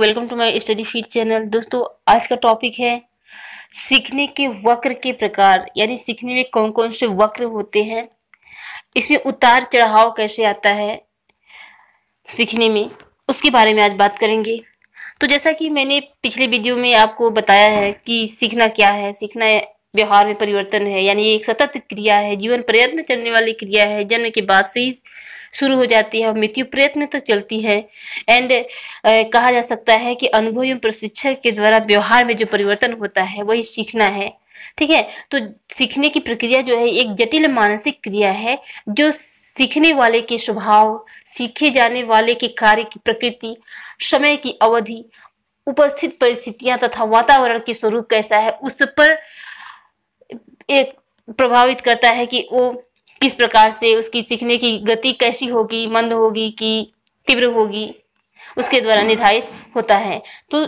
welcome to my study feed channel दोस्तों आज का टॉपिक है सीखने के वक्र के प्रकार यानी सीखने में कौन कौन से वक्र होते हैं इसमें उतार चढ़ाव कैसे आता है सीखने में उसके बारे में आज बात करेंगे तो जैसा कि मैंने पिछले वीडियो में आपको बताया है कि सीखना क्या है सीखना व्यवहार में परिवर्तन है यानी एक सतत क्रिया है जीवन प्रयत्न चलने वाली क्रिया है जन्म के बाद से ही शुरू हो जाती है और मृत्यु प्रयत्न तक तो चलती है एंड कहा जा सकता है कि अनुभव एवं प्रशिक्षण के द्वारा व्यवहार में जो परिवर्तन होता है वही सीखना है ठीक है तो सीखने की प्रक्रिया जो है एक जटिल मानसिक क्रिया है जो सीखने वाले के स्वभाव सीखे जाने वाले के कार्य की प्रकृति समय की अवधि उपस्थित परिस्थितियां तथा वातावरण के स्वरूप कैसा है उस पर एक प्रभावित करता है कि वो किस प्रकार से उसकी सीखने की गति कैसी होगी मंद होगी कि तीव्र होगी उसके द्वारा निर्धारित होता है तो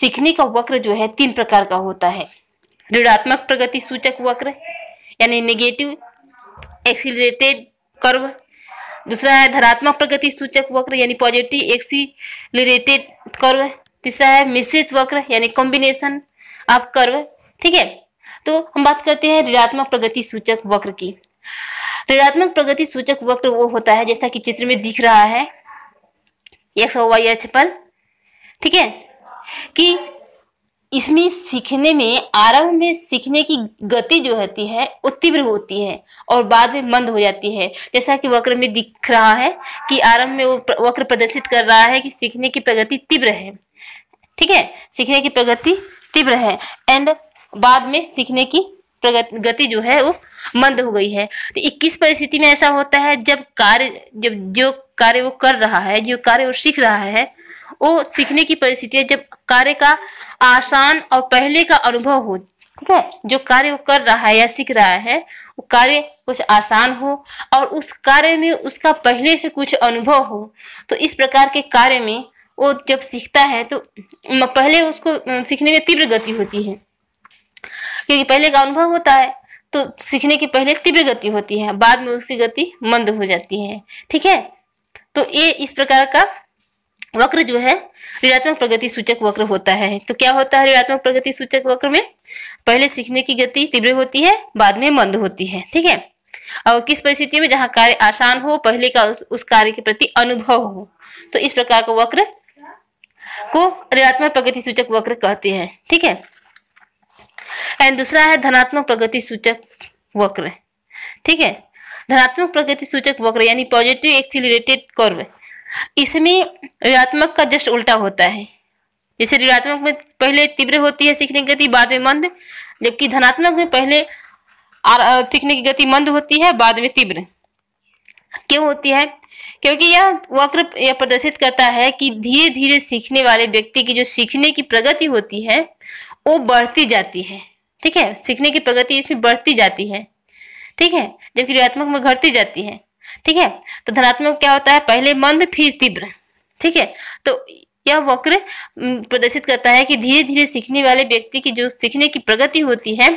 सीखने का वक्र जो है तीन प्रकार का होता है ऋणात्मक प्रगति सूचक वक्र यानी नेगेटिव एक्सीटेड कर्व दूसरा है धनात्मक प्रगति सूचक वक्र यानी पॉजिटिव एक्सीटेड कर्व तीसरा है मिश्रित वक्र यानी कॉम्बिनेशन ऑफ कर्व ठीक है तो हम बात करते हैं ऋणात्मक प्रगति सूचक वक्र की ऋणात्मक प्रगति सूचक वक्र वो होता है जैसा कि चित्र में दिख रहा है एक्स वाई एच पर ठीक है कि इसमें सीखने में आरंभ में सीखने की गति जो होती है वो तीव्र होती है और बाद में मंद हो जाती है जैसा कि वक्र में दिख रहा है कि आरंभ में वो वक्र प्रदर्शित कर रहा है कि सीखने की प्रगति तीव्र है ठीक है सीखने की प्रगति तीव्र है एंड बाद में सीखने की गति जो है वो मंद हो गई है तो 21 परिस्थिति में ऐसा होता है जब कार्य जब जो कार्य वो कर रहा है जो कार्य वो सीख रहा है वो सीखने की परिस्थिति है जब कार्य का आसान और पहले का अनुभव हो ठीक है जो कार्य वो कर रहा है या सीख रहा है वो कार्य कुछ आसान हो और उस कार्य में उसका पहले से कुछ अनुभव हो तो इस प्रकार के कार्य में वो जब सीखता है तो पहले उसको सीखने में तीव्र गति होती है क्योंकि पहले का अनुभव होता है तो सीखने की पहले तीव्र गति होती है बाद में उसकी गति मंद हो जाती है ठीक है तो ये इस प्रकार का वक्र जो है ऋणात्मक प्रगति सूचक वक्र होता है तो क्या होता है ऋणात्मक प्रगति सूचक वक्र में पहले सीखने की गति तीव्र होती है बाद में मंद होती है ठीक है और किस परिस्थिति में जहाँ कार्य आसान हो पहले का उस, उस कार्य के प्रति अनुभव हो तो इस प्रकार का वक्र को ऋणात्मक प्रगति सूचक वक्र कहते हैं ठीक है एंड दूसरा है धनात्मक प्रगति सूचक वक्र ठीक है धनात्मक प्रगति सूचक वक्र यानी पॉजिटिव एक्सिलेटेड कर्व इसमें ऋणात्मक का जस्ट उल्टा होता है जैसे ऋणात्मक में पहले तीव्र होती है सीखने की गति बाद में मंद जबकि धनात्मक में पहले सीखने की गति मंद होती है बाद में तीव्र क्यों होती है क्योंकि यह वक्र यह प्रदर्शित करता है कि धीरे धीरे सीखने वाले व्यक्ति की जो सीखने की प्रगति होती है वो बढ़ती जाती है ठीक है सीखने की प्रगति इसमें बढ़ती जाती है ठीक है जबकि क्रियात्मक में घटती जाती है ठीक है तो धनात्मक क्या होता है पहले मंद फिर तीव्र ठीक है तो यह वक्र प्रदर्शित करता है कि धीरे धीरे सीखने वाले व्यक्ति की जो सीखने की प्रगति होती है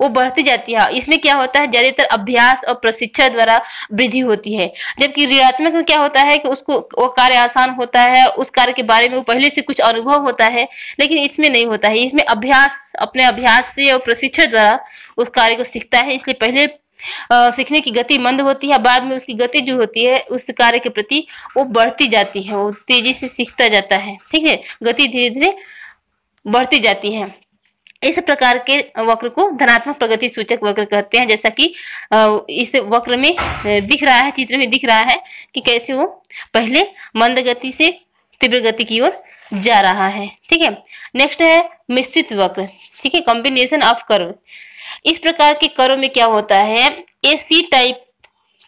वो बढ़ती जाती है इसमें क्या होता है ज़्यादातर अभ्यास और प्रशिक्षण द्वारा वृद्धि होती है जबकि ऋणात्मक में क्या होता है कि उसको वो कार्य आसान होता है उस कार्य के बारे में वो पहले से कुछ अनुभव होता है लेकिन इसमें नहीं होता है इसमें अभ्यास अपने अभ्यास से और प्रशिक्षण द्वारा उस कार्य को सीखता है इसलिए पहले सीखने की गति मंद होती है बाद में उसकी गति जो होती है उस कार्य के प्रति वो बढ़ती जाती है वो तेजी से सीखता जाता है ठीक है गति धीरे धीरे बढ़ती जाती है इस प्रकार के वक्र को धनात्मक प्रगति सूचक वक्र कहते हैं जैसा कि इस वक्र में दिख रहा है चित्र में दिख रहा है कि कैसे वो पहले मंद गति से तीव्र गति की ओर जा रहा है ठीक है नेक्स्ट है मिश्रित वक्र ठीक है कॉम्बिनेशन ऑफ कर्व इस प्रकार के कर्व में क्या होता है ए सी टाइप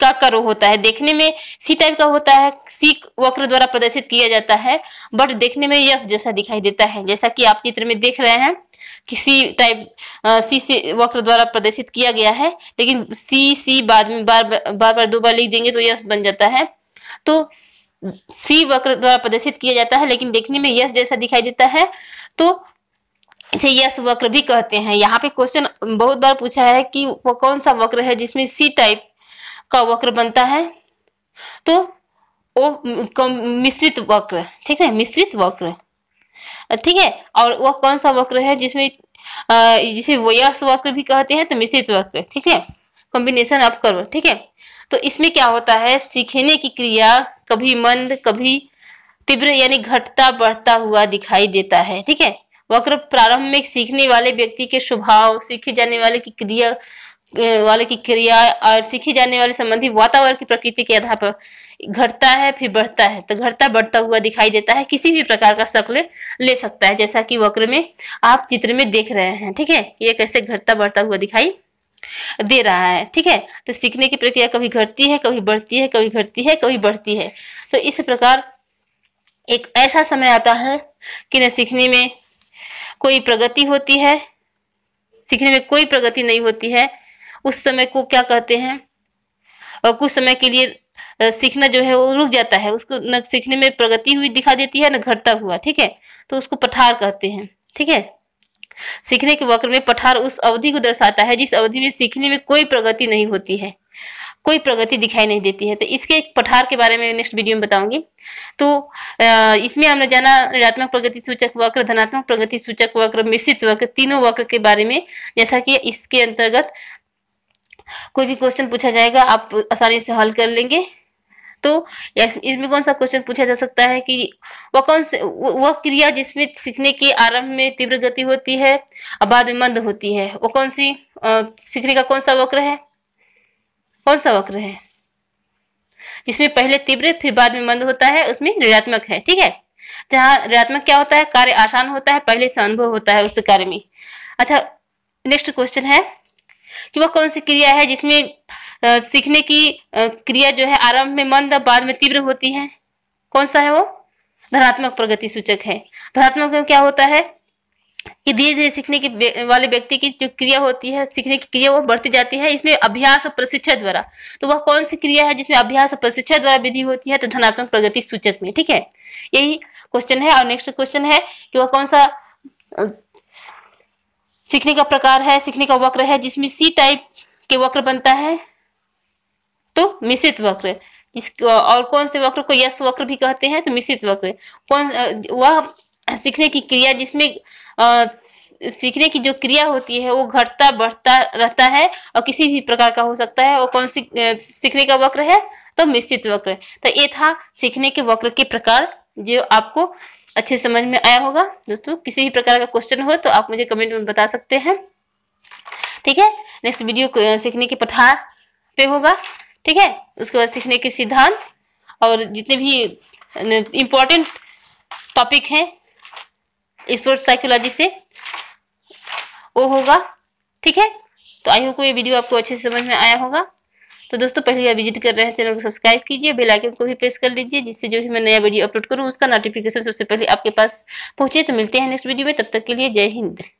का कर्व होता है देखने में सी टाइप का होता है सी वक्र द्वारा प्रदर्शित किया जाता है बट देखने में यस जैसा दिखाई देता है जैसा कि आप चित्र में देख रहे हैं किसी टाइप सी सी वक्र द्वारा प्रदर्शित किया गया है लेकिन सी सी बाद में बार बार बार दो बार लिख देंगे तो यस बन जाता है तो सी वक्र द्वारा प्रदर्शित किया जाता है लेकिन देखने में यस जैसा दिखाई देता है तो इसे यस वक्र भी कहते हैं यहाँ पे क्वेश्चन बहुत बार पूछा है कि वो कौन सा वक्र है जिसमें सी टाइप का वक्र बनता है तो ओ मिश्रित वक्र ठीक है मिश्रित वक्र ठीक है और वह कौन सा वक्र है जिसमें जिसे वयस वक्र भी कहते हैं तो मिश्रित वक्र ठीक है कॉम्बिनेशन आप करो ठीक है तो इसमें क्या होता है सीखने की क्रिया कभी मंद कभी तीव्र यानी घटता बढ़ता हुआ दिखाई देता है ठीक है वक्र प्रारंभ में सीखने वाले व्यक्ति के स्वभाव सीखे जाने वाले की क्रिया वाले की क्रिया और सीखी जाने वाले संबंधी वातावरण की प्रकृति के आधार पर घटता है फिर बढ़ता है तो घटता बढ़ता हुआ दिखाई देता है किसी भी प्रकार का शक्ल ले सकता है जैसा कि वक्र में आप चित्र में देख रहे हैं ठीक है ये कैसे घटता बढ़ता हुआ दिखाई दे रहा है ठीक है तो सीखने की प्रक्रिया कभी घटती है कभी बढ़ती है कभी घटती है कभी बढ़ती है तो इस प्रकार एक ऐसा समय आता है कि न सीखने में कोई प्रगति होती है सीखने में कोई प्रगति नहीं होती है उस समय को क्या कहते हैं और कुछ समय के लिए सीखना जो है वो रुक जाता है उसको न सीखने में प्रगति हुई दिखा देती है न घटता हुआ ठीक है तो उसको पठार कहते हैं ठीक है सीखने के वक्र में पठार उस अवधि को दर्शाता है जिस अवधि में सीखने में कोई प्रगति नहीं होती है कोई प्रगति दिखाई नहीं देती है तो इसके पठार के बारे में नेक्स्ट वीडियो में बताऊंगी तो इसमें हमने जाना ऋणात्मक प्रगति सूचक वक्र धनात्मक प्रगति सूचक वक्र मिश्रित वक्र तीनों वक्र के बारे में जैसा कि इसके अंतर्गत कोई भी क्वेश्चन पूछा जाएगा आप आसानी से हल कर लेंगे तो इसमें कौन सा क्वेश्चन पूछा जा सकता है कि वह कौन से वह क्रिया जिसमें सीखने के आरंभ में तीव्र गति होती है और बाद में मंद होती है वो कौन सी आ, सीखने का कौन सा वक्र है कौन सा वक्र है जिसमें पहले तीव्र फिर बाद में मंद होता है उसमें ऋणात्मक है ठीक है जहाँ ऋणात्मक क्या होता है कार्य आसान होता है पहले से अनुभव होता है उस कार्य में अच्छा नेक्स्ट क्वेश्चन है कि वह कौन सी क्रिया है जिसमें सीखने की क्रिया जो है आरंभ में मंद बाद में तीव्र होती है कौन सा है वो धनात्मक प्रगति सूचक है धनात्मक में क्या होता है कि धीरे धीरे सीखने की वाले व्यक्ति की जो क्रिया होती है सीखने की क्रिया वो बढ़ती जाती है इसमें अभ्यास और प्रशिक्षण द्वारा तो वह कौन सी क्रिया है जिसमें अभ्यास और प्रशिक्षण द्वारा विधि होती है तो धनात्मक प्रगति सूचक में ठीक है यही क्वेश्चन है और नेक्स्ट क्वेश्चन है कि वह कौन सा सीखने का प्रकार है सीखने का वक्र है जिसमें सी टाइप के वक्र बनता है तो मिश्रित वक्र जिस और कौन से वक्र को यश वक्र भी कहते हैं तो मिश्रित वक्र कौन वह सीखने की क्रिया जिसमें सीखने की जो क्रिया होती है वो घटता बढ़ता रहता है और किसी भी प्रकार का हो सकता है वो कौन सी सीखने का वक्र है तो मिश्रित वक्र तो ये था सीखने के वक्र के प्रकार जो आपको अच्छे समझ में आया होगा दोस्तों किसी भी प्रकार का क्वेश्चन हो तो आप मुझे कमेंट में बता सकते हैं ठीक है नेक्स्ट वीडियो सीखने के पठार पे होगा ठीक है उसके बाद सीखने के सिद्धांत और जितने भी इम्पोर्टेंट टॉपिक हैं स्पोर्ट्स साइकोलॉजी से वो होगा ठीक है तो आई होप ये वीडियो आपको अच्छे से समझ में आया होगा तो दोस्तों पहली बार विजिट कर रहे हैं चैनल को सब्सक्राइब कीजिए बेल आइकन को भी प्रेस कर लीजिए जिससे जो भी मैं नया वीडियो अपलोड करूँ उसका नोटिफिकेशन सबसे पहले आपके पास पहुंचे तो मिलते हैं नेक्स्ट वीडियो में तब तक के लिए जय हिंद